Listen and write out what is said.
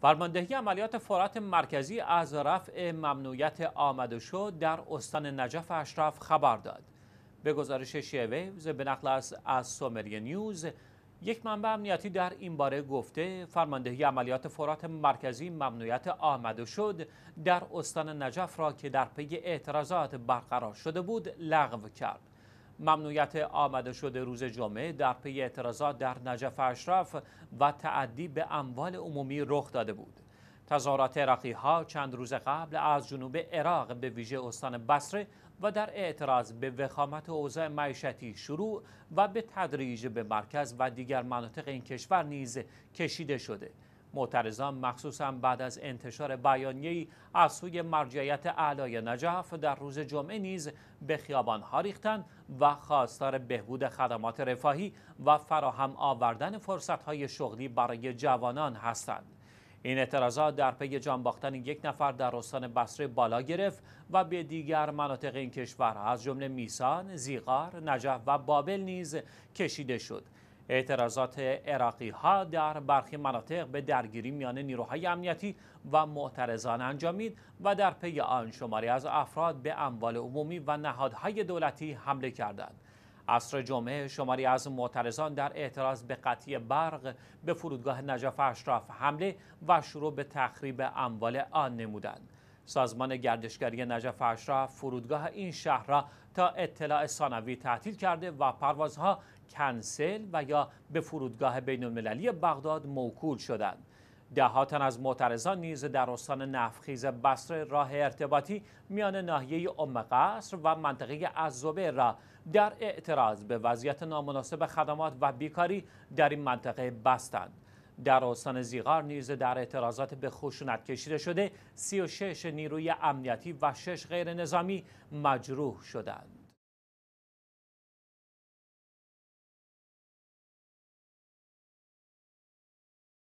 فرماندهی عملیات فرات مرکزی از رفع ممنوعیت آمد و در استان نجف اشرف خبر داد. به گزارش شیویوز به نقل از, سومری نیوز یک منبع امنیتی در این باره گفته فرماندهی عملیات فرات مرکزی ممنوعیت آمد شد در استان نجف را که در پی اعتراضات برقرار شده بود لغو کرد. ممنوعیت آمده شده روز جمعه در پی اعتراضات در نجف اشرف و تعدی به اموال عمومی رخ داده بود تظاهرات عراقی ها چند روز قبل از جنوب عراق به ویژه استان بصره و در اعتراض به وخامت اوضاع معیشتی شروع و به تدریج به مرکز و دیگر مناطق این کشور نیز کشیده شده معترضان مخصوصا بعد از انتشار بیانیه از سوی مرجعیت اعلای نجف در روز جمعه نیز به خیابان ریختند و خواستار بهبود خدمات رفاهی و فراهم آوردن فرصتهای شغلی برای جوانان هستند. این اعتراضات در پی جان یک نفر در استان بصره بالا گرفت و به دیگر مناطق این کشور از جمله میسان، زیغار، نجف و بابل نیز کشیده شد. اعتراضات عراقی ها در برخی مناطق به درگیری میان نیروهای امنیتی و معترضان انجامید و در پی آن شماری از افراد به اموال عمومی و نهادهای دولتی حمله کردند. عصر جمعه شماری از معترضان در اعتراض به قطعی برق به فرودگاه نجف اشراف حمله و شروع به تخریب اموال آن نمودند. سازمان گردشگری نجف اشرف فرودگاه این شهر را تا اطلاع ثانوی تعطیل کرده و پروازها کنسل و یا به فرودگاه بین المللی بغداد موکول شدند. دهاتن از معترضان نیز در استان نفخیز بصره راه ارتباطی میان ناحیه ام قصر و منطقه عزوبر را در اعتراض به وضعیت نامناسب خدمات و بیکاری در این منطقه بستند. در استان زیغار نیز در اعتراضات به خشونت کشیده شده 36 نیروی امنیتی و 6 غیر نظامی مجروح شدند